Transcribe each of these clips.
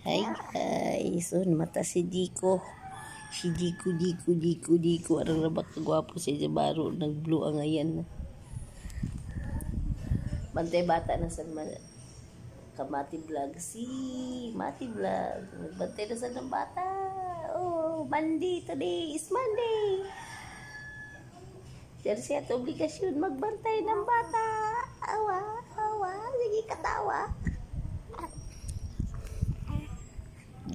Hi guys, on mata si Diko. Si Diko, Diko, Diko, Diko. Arang nabak kagwapo si Jabaro. Nag-blue ang ayan. Bantay bata na sa mga kamati vlog. Si Mati vlog. Nagbantay na sa ng bata. Oh, Monday today is Monday. Diyan siya at obligasyon magbantay ng bata. Awa, awa. Sige, katawa.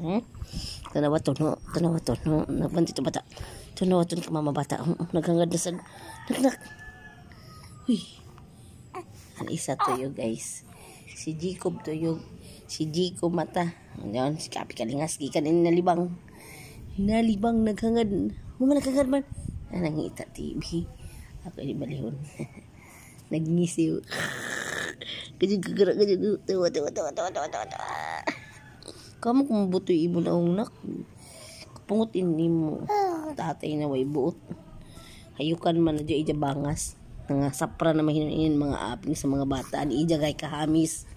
Hmm? Tanawa to, no? Tanawa to, no? Nagbandito bata. Tanawa to, mama bata. Hmm? Naghangad na sa... Nagnak. Uy. Ang isa to yun, guys. Si Jacob to yung Si Jacob mata. Yan, si Kapi Kalingas. Gikan in nalibang. Nalibang naghangad. Mga naghangad man. Nangita TV. Ako yung balihon. Nagnisiw. Kajug kagara, kajug. Tawa, tawa, tawa, tawa, tawa, tawa. Kamo kung butoy imo na unak. Kapungutin ni mo. Tatay na way buot. Hayukan man na ija bangas. Nga sapra na mahinunin mga aping sa mga bata. Ani ija kay kahamis.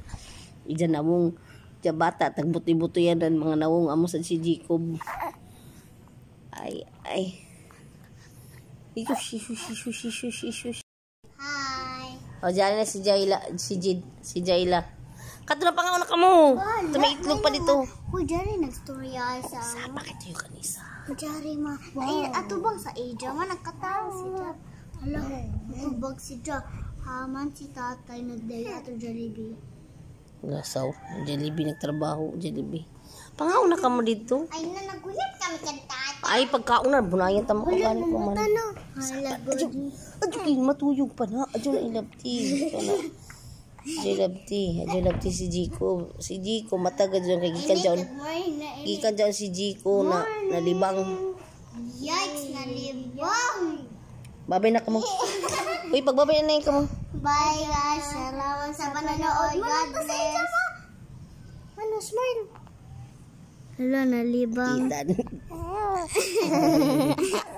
Ija na mong ija bata. Tagbuti-buti yan mga nawong amo sa si Jacob. Ay, ay. Ito, shishu, shishu, shishu, shishu. Hi. O, dyan na si Jayla. si Jid, si Jayla. Kato na pangaon na ka mo. Ito may itlog pa dito. Kujari nagstorya ah, sa... Sa ano? bakit yung kanisa? Kujari ma. Wow. Ato bang sa Aja man nagkatao si Ja. Hala, tubag si Ja. Haman si tatay nagdaya ato Jollibee. Gasaw. Jollibee nagtrabaho. Jollibee. Pangaon na ka mo dito. Ay na nagulat kami kan tatay. Ay pagkauna. Bunayan tamo ka man. mo namutan na. Hala, Ay, matuyog pa na. Adyo na ilabti. Hala. Julabti. Julabti si Jiko. Si Jiko, matagad dyan. Kaya gikan dyan. Gikan dyan si Jiko na nalibang. Yikes, nalibang. Babay na ka mo. Uy, pagbabay na yun ka mo. Bye guys. Salamat sa panonood. God bless. Ano, smile. Hello, nalibang. Kita.